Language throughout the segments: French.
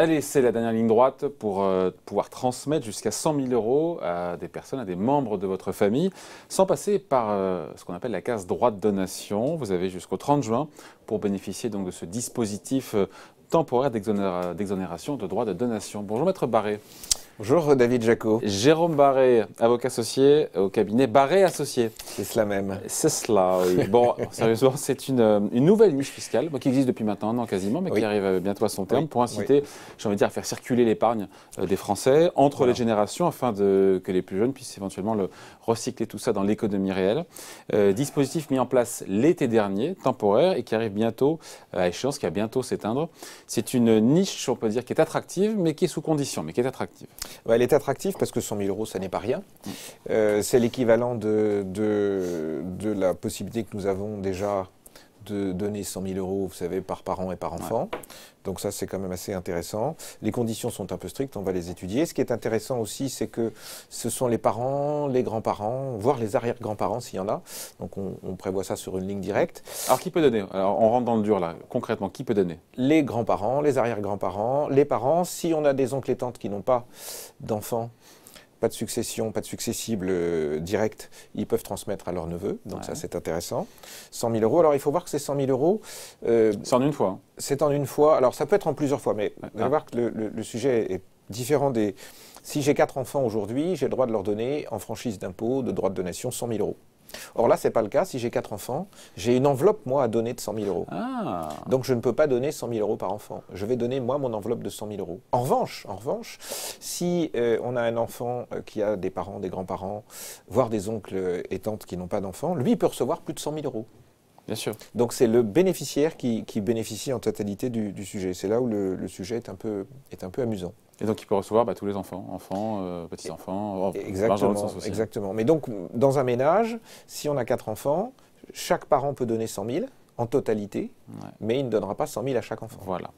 Allez, c'est la dernière ligne droite pour euh, pouvoir transmettre jusqu'à 100 000 euros à des personnes, à des membres de votre famille, sans passer par euh, ce qu'on appelle la case droit de donation. Vous avez jusqu'au 30 juin pour bénéficier donc de ce dispositif euh, temporaire d'exonération de droits de donation. Bonjour Maître Barré. Bonjour David Jacot. Jérôme Barré, avocat associé au cabinet Barré Associé. C'est cela même. C'est cela, oui. bon, sérieusement, c'est une, euh, nouvelle niche fiscale qui existe depuis maintenant un an quasiment, mais qui arrive bientôt à son terme pour inciter, j'ai envie de dire, à faire circuler l'épargne euh, des Français entre les générations afin de, que les plus jeunes puissent éventuellement le, recycler tout ça dans l'économie réelle. Euh, dispositif mis en place l'été dernier, temporaire, et qui arrive bientôt à échéance, qui va bientôt s'éteindre. C'est une niche, on peut dire, qui est attractive, mais qui est sous condition, mais qui est attractive elle est attractive parce que 100 000 euros, ça n'est pas rien. Euh, c'est l'équivalent de, la possibilité que nous avons déjà de donner 100 000 euros, vous savez, par parent et par enfant. Donc ça, c'est quand même assez intéressant. Les conditions sont un peu strictes, on va les étudier. Ce qui est intéressant aussi, c'est que ce sont les parents, les grands-parents, voire les arrière-grands-parents, s'il y en a. Donc on, on, prévoit ça sur une ligne directe. Alors qui peut donner Alors on rentre dans le dur là. Concrètement, qui peut donner Les grands-parents, les arrière-grands-parents, les parents. Si on a des oncles et tantes qui n'ont pas d'enfants, pas de succession, pas de successible euh, direct. ils peuvent transmettre à leur neveu. Donc ça, c'est intéressant. 100 000 euros. Alors il faut voir que ces 100 000 euros. Euh, c'est en une fois. Hein. C'est en une fois. Alors ça peut être en plusieurs fois, mais vous allez voir que le, sujet est différent des. Si j'ai quatre enfants aujourd'hui, j'ai le droit de leur donner en franchise d'impôt, de droit de donation, 100 000 euros. Or là, ce n'est pas le cas. Si j'ai quatre enfants, j'ai une enveloppe, moi, à donner de 100 000 euros. Ah. Donc je ne peux pas donner 100 000 euros par enfant. Je vais donner, moi, mon enveloppe de 100 000 euros. En revanche, en revanche si euh, on a un enfant euh, qui a des parents, des grands-parents, voire des oncles et tantes qui n'ont pas d'enfants, lui, il peut recevoir plus de 100 000 euros. Bien sûr. Donc c'est le bénéficiaire qui, bénéficie en totalité du, sujet. C'est là où le, sujet est un peu amusant. Et donc, il peut recevoir bah, tous les enfants, enfants, euh, petits-enfants, oh, exactement, exactement. Mais donc, dans un ménage, si on a quatre enfants, chaque parent peut donner 100 000 en totalité, mais il ne donnera pas 100 000 à chaque enfant. Voilà.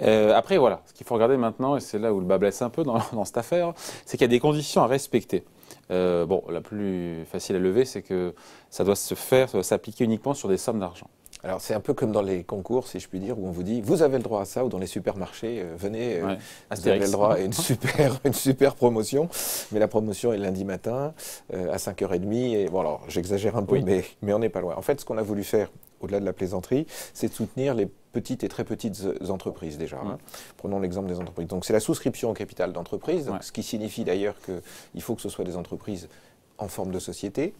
Euh, après, voilà, ce qu'il faut regarder maintenant, et c'est là où le bas blesse un peu dans, cette affaire, c'est qu'il y a des conditions à respecter. Euh, bon, la plus facile à lever, c'est que ça doit se faire, ça doit s'appliquer uniquement sur des sommes d'argent. Alors c'est un peu comme dans les concours, si je puis dire, où on vous dit vous avez le droit à ça, ou dans les supermarchés, euh, venez, euh, vous avez le droit à une super, une super promotion. Mais la promotion est lundi matin euh, à 5h30. Et, bon alors j'exagère un peu, mais, mais on n'est pas loin. En fait, ce qu'on a voulu faire, au-delà de la plaisanterie, c'est de soutenir les petites et très petites entreprises déjà. Hein. Prenons l'exemple des entreprises. Donc c'est la souscription au capital d'entreprise, ce qui signifie d'ailleurs qu'il faut que ce soit des entreprises en forme de société.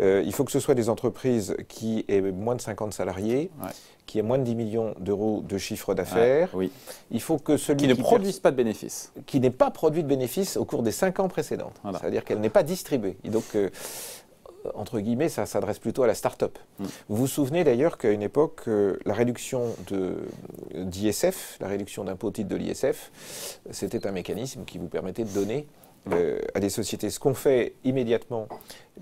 Euh, il faut que ce soit des entreprises qui aient moins de 50 salariés, qui aient moins de 10 millions d'euros de chiffre d'affaires. oui. Il faut que celui qui ne produise pas de bénéfices, qui n'ait pas produit de bénéfices au cours des 5 ans précédents, c'est-à-dire qu'elle n'est pas distribuée. Et donc euh, entre guillemets, ça s'adresse plutôt à la start-up. Mm. Vous vous souvenez d'ailleurs qu'à une époque, euh, la réduction d'ISF, la réduction d'impôt au titre de l'ISF, c'était un mécanisme qui vous permettait de donner à des sociétés ce qu'on fait immédiatement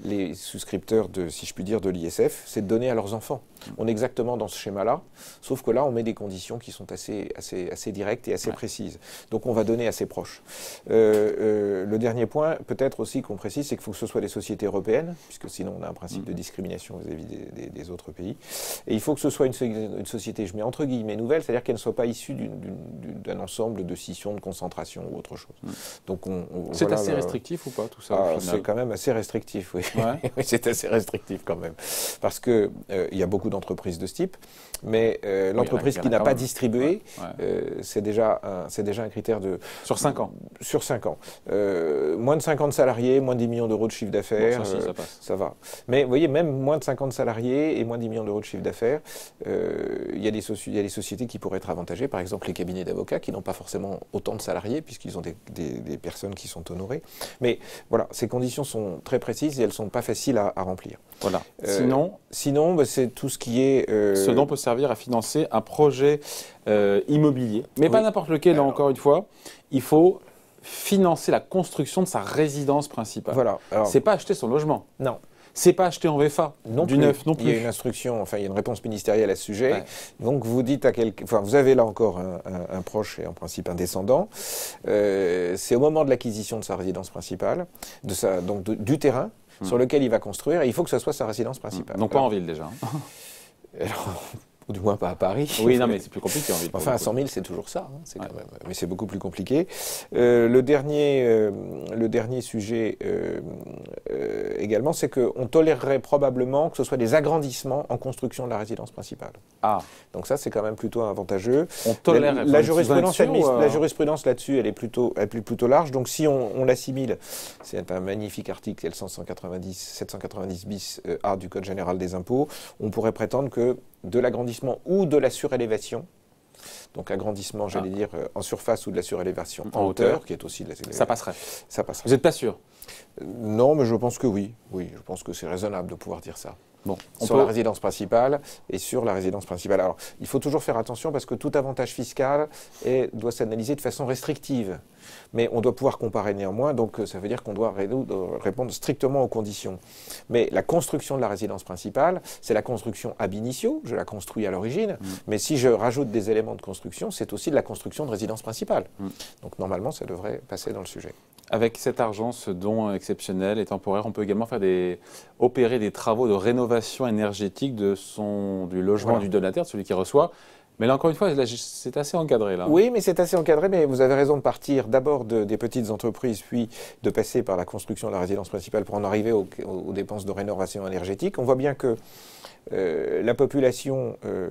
les souscripteurs, de, si je puis dire, de l'ISF, c'est de donner à leurs enfants. On est exactement dans ce schéma-là, sauf que là, on met des conditions qui sont assez, assez, assez directes et assez précises. Donc, on va donner à ses proches. Euh, euh, le dernier point, peut-être aussi qu'on précise, c'est qu'il faut que ce soit des sociétés européennes, puisque sinon, on a un principe mm. de discrimination vis-à-vis des, autres pays. Et il faut que ce soit une, société, je mets entre guillemets, nouvelle, c'est-à-dire qu'elle ne soit pas issue d'un ensemble de scissions, de concentration ou autre chose. Mm. Donc, on, c'est assez restrictif ou pas, tout ça ah, C'est quand même assez restrictif, oui. c'est assez restrictif quand même. Parce que euh, il y a beaucoup d'entreprises de ce type, mais euh, l'entreprise qui n'a pas distribué, euh, c'est déjà, c'est déjà un critère de. Sur 5 ans Sur 5 ans. moins de 50 salariés, moins de 10 millions d'euros de chiffre d'affaires. ça, va. Mais vous voyez, même moins de 50 salariés et moins de 10 millions d'euros de chiffre d'affaires, il y, a des sociétés qui pourraient être avantagées, par exemple les cabinets d'avocats qui n'ont pas forcément autant de salariés puisqu'ils ont des, des, des personnes qui sont honorées. Mais voilà, ces conditions sont très précises et elles sont pas faciles à, remplir. Voilà. Euh, sinon, sinon bah, c'est tout ce qui est. Euh, ce dont peut servir à financer un projet euh, immobilier, mais pas n'importe lequel. Hein, là, encore une fois, il faut financer la construction de sa résidence principale. Voilà. C'est pas acheter son logement. Non c'est pas acheter en VFA non du neuf non plus. Il y a une instruction, enfin il y a une réponse ministérielle à ce sujet. Donc vous dites à quelqu'un, enfin vous avez là encore un, proche et en principe un descendant. c'est au moment de l'acquisition de sa résidence principale, de sa, donc du terrain, sur hmm. lequel il va construire. Et il faut que ce soit sa résidence principale. Donc pas en ville déjà. Hein. Alors, ou du moins pas à Paris. Oui, non, mais c'est plus compliqué. enfin, à 100 000, c'est toujours ça, hein, mais c'est beaucoup plus compliqué. Euh, le, dernier, euh, le dernier sujet euh, également, c'est qu'on tolérerait probablement que ce soit des agrandissements en construction de la résidence principale. Ah. Donc ça, c'est quand même plutôt avantageux. On tolère la, jurisprudence, la jurisprudence là-dessus, elle est plutôt, elle est plutôt large. Donc si on, on l'assimile, c'est un magnifique article, c'est le 790 bis A du Code général des impôts, on pourrait prétendre que de l'agrandissement ou de la surélévation. Donc agrandissement, j'allais ah. dire, euh, en surface ou de la surélévation en, hauteur, qui est aussi de la Ça passerait. Ça passerait. Vous n'êtes pas sûr euh, Non, mais je pense que oui. Oui, je pense que c'est raisonnable de pouvoir dire ça sur la résidence principale et sur la résidence principale. Alors, il faut toujours faire attention parce que tout avantage fiscal doit s'analyser de façon restrictive. Mais on doit pouvoir comparer néanmoins, donc euh, ça veut dire qu'on doit euh, répondre strictement aux conditions. Mais la construction de la résidence principale, c'est la construction ab initio, je la construis à l'origine, mm. mais si je rajoute des éléments de construction, c'est aussi de la construction de résidence principale. Mm. Donc normalement, ça devrait passer dans le sujet. Avec cet argent, ce don exceptionnel et temporaire, on peut également faire des, opérer des travaux de rénovation énergétique de son, du logement du donateur, celui qui reçoit. Mais là, encore une fois, c'est assez encadré. Là. Oui, mais c'est assez encadré, mais vous avez raison de partir d'abord des petites entreprises, puis de passer par la construction de la résidence principale pour en arriver aux, dépenses de rénovation énergétique. On voit bien que euh, la population, euh,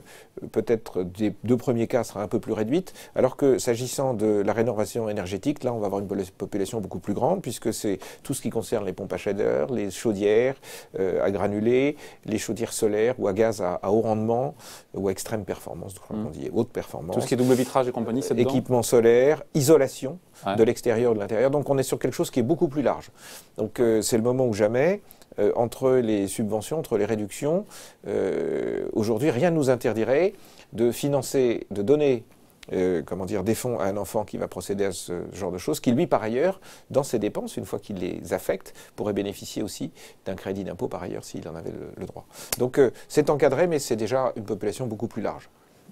peut-être des deux premiers cas, sera un peu plus réduite, alors que s'agissant de la rénovation énergétique, là, on va avoir une population beaucoup plus grande, puisque c'est tout ce qui concerne les pompes à chaleur, les chaudières euh, à granulés, les chaudières solaires ou à gaz à, à haut rendement ou à extrême performance. Mmh. on dit haute performance. Tout ce qui est double vitrage et compagnie, c'est Équipement solaire, isolation de l'extérieur de l'intérieur. Donc on est sur quelque chose qui est beaucoup plus large. Donc euh, c'est le moment ou jamais. Euh, entre les subventions, entre les réductions, euh, aujourd'hui, rien ne nous interdirait de financer, de donner comment dire, des fonds à un enfant qui va procéder à ce genre de choses, qui lui, par ailleurs, dans ses dépenses, une fois qu'il les affecte, pourrait bénéficier aussi d'un crédit d'impôt, par ailleurs, s'il en avait le, droit. Donc c'est encadré, mais c'est déjà une population beaucoup plus large.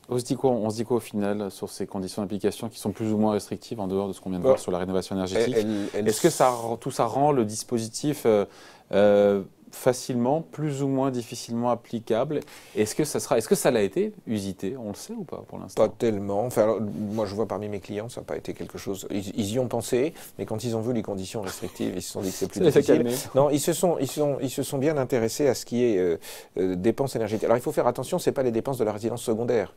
On se dit quoi, au final sur ces conditions d'application qui sont plus ou moins restrictives en dehors de ce qu'on vient de bah, voir sur la rénovation énergétique Est-ce que tout ça rend le dispositif euh, euh, facilement, plus ou moins difficilement applicable. Est-ce que ça sera, est-ce que ça l'a été usité On le sait ou pas pour l'instant Pas tellement. Enfin, moi, je vois parmi mes clients, ça n'a pas été quelque chose. Ils, y ont pensé, mais quand ils ont vu les conditions restrictives, ils se sont dit que c'est plus difficile. Non, ils se sont, ils se sont bien intéressés à ce qui est euh, dépenses énergétiques. Alors, il faut faire attention, c'est pas les dépenses de la résidence secondaire.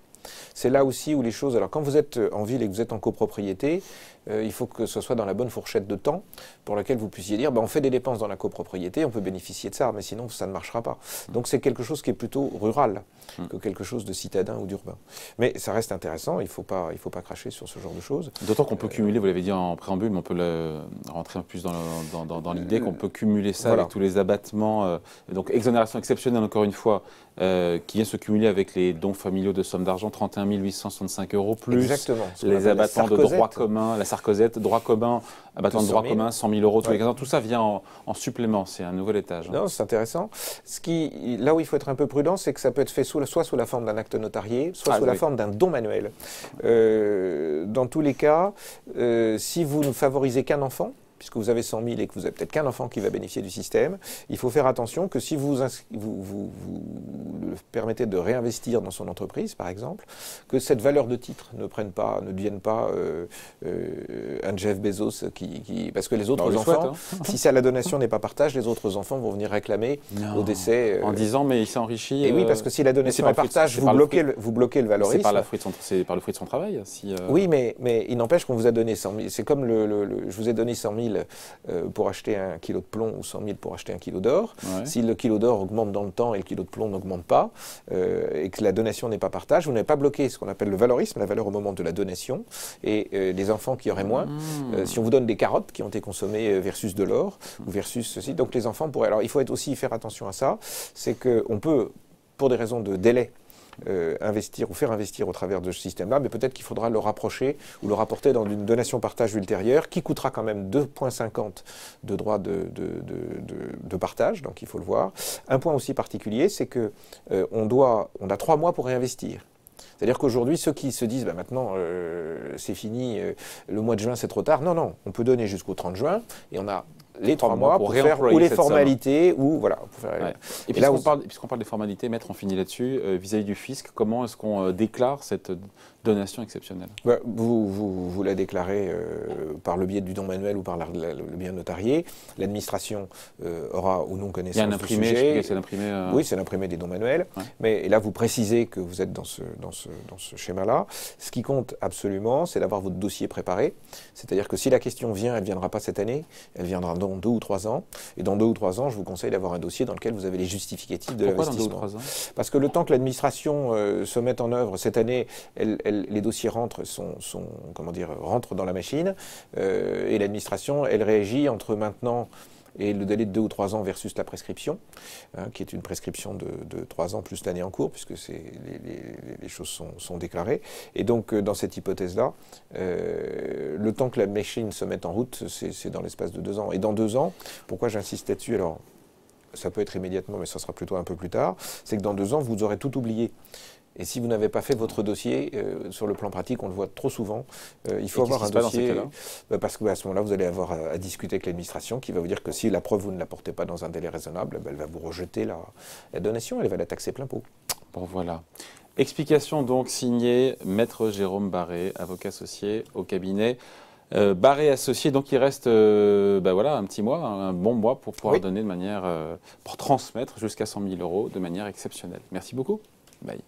C'est là aussi où les choses. Alors, quand vous êtes euh, en ville et que vous êtes en copropriété, euh, il faut que ce soit dans la bonne fourchette de temps pour laquelle vous puissiez dire, ben, on fait des dépenses dans la copropriété, on peut bénéficier de ça, mais sinon ça ne marchera pas. Hmm. Donc c'est quelque chose qui est plutôt rural hmm. que quelque chose de citadin ou d'urbain. Mais ça reste intéressant, il ne faut, pas, il faut pas cracher sur ce genre de choses. D'autant qu'on peut euh, cumuler, vous l'avez dit en préambule, mais on peut le, rentrer un plus dans, euh, l'idée qu'on peut cumuler ça avec tous les abattements, donc exonération exceptionnelle encore une fois, qui vient se cumuler avec les dons familiaux de somme d'argent, 31 865 euros, plus Exactement, les abattements de droit commun, la Cosette, droit commun, abattant de droit commun, 100 000 euros tous les 15 ans, tout ça vient en, supplément, c'est un nouvel étage. Non, c'est intéressant. Ce qui, là où il faut être un peu prudent, c'est que ça peut être fait soit sous la forme d'un acte notarié, soit ah sous la forme d'un don manuel. Euh, dans tous les cas, euh, si vous ne favorisez qu'un enfant, puisque vous avez 100 000 et que vous n'avez peut-être qu'un enfant qui va bénéficier du système, il faut faire attention que si vous, vous, le permettez de réinvestir dans son entreprise, par exemple, que cette valeur de titre ne prenne pas, ne devienne pas euh, euh, un Jeff Bezos qui, parce que les autres bah, enfants, hein. si ça la donation n'est pas partage, les autres enfants vont venir réclamer au décès. Euh, en disant mais il s'est enrichi. Et oui, parce que si la donation pas partage, vous bloquez, le, vous valorisme. C'est par, le fruit de son travail. Hein, oui, mais, il n'empêche qu'on vous a donné 100 000. C'est comme je vous ai donné 100 000 euh, pour acheter un kilo de plomb ou 100 000 pour acheter un kilo d'or, si le kilo d'or augmente dans le temps et le kilo de plomb n'augmente pas, euh, et que la donation n'est pas partage, vous n'avez pas bloqué ce qu'on appelle le valorisme, la valeur au moment de la donation, et euh, les enfants qui auraient moins. Mmh. si on vous donne des carottes qui ont été consommées versus de l'or, ou versus ceci, donc les enfants pourraient... Alors il faut être aussi faire attention à ça, c'est qu'on peut, pour des raisons de délai, euh, investir ou faire investir au travers de ce système-là, mais peut-être qu'il faudra le rapprocher ou le rapporter dans une donation partage ultérieure qui coûtera quand même 2,50 de droits de, de, de, partage, donc il faut le voir. Un point aussi particulier, c'est que euh, on, doit, on a trois mois pour réinvestir. C'est-à-dire qu'aujourd'hui, ceux qui se disent bah, maintenant euh, c'est fini, le mois de juin c'est trop tard, non, non, on peut donner jusqu'au 30 juin et on a les trois, mois, pour, pour faire ou les formalités ou voilà. Pour faire, Et, puisqu'on parle, puisqu'on parle, des formalités, mettre on finit là-dessus euh, vis-à-vis du fisc, comment est-ce qu'on euh, déclare cette donation exceptionnelle bah, vous, vous, la déclarez euh, par le biais du don manuel ou par le bien notarié. L'administration aura ou non connaissance Il y a un imprimé, c'est l'imprimé. Oui, c'est l'imprimé des dons manuels. Mais là, vous précisez que vous êtes dans ce, dans ce, dans ce schéma-là. Ce qui compte absolument, c'est d'avoir votre dossier préparé. C'est-à-dire que si la question vient, elle ne viendra pas cette année, elle viendra dans deux ou trois ans. Et dans deux ou trois ans, je vous conseille d'avoir un dossier dans lequel vous avez les justificatifs de l'investissement. Parce que le temps que l'administration euh, se mette en œuvre cette année, les dossiers rentrent, sont, comment dire, rentrent dans la machine. Euh, et l'administration, elle réagit entre maintenant et le délai de 2 ou 3 ans versus la prescription, hein, qui est une prescription de, de 3 ans plus l'année en cours, puisque les, les, choses sont, déclarées. Et donc, euh, dans cette hypothèse-là, euh, le temps que la machine se mette en route, c'est dans l'espace de 2 ans. Et dans 2 ans, pourquoi j'insiste là-dessus alors ça peut être immédiatement, mais ça sera plutôt un peu plus tard, c'est que dans 2 ans, vous aurez tout oublié. Et si vous n'avez pas fait votre dossier, euh, sur le plan pratique, on le voit trop souvent, euh, il faut avoir un dossier. Euh, bah, parce que bah, à ce moment-là, vous allez avoir à, discuter avec l'administration qui va vous dire que si la preuve, vous ne la portez pas dans un délai raisonnable, bah, elle va vous rejeter la, donation, elle va la taxer plein pot. Bon, voilà. Explication donc signée, maître Jérôme Barré, avocat associé au cabinet. Barré associé, donc il reste voilà, un petit mois, hein, un bon mois pour pouvoir donner de manière, pour transmettre jusqu'à 100 000 euros de manière exceptionnelle. Merci beaucoup. Bye.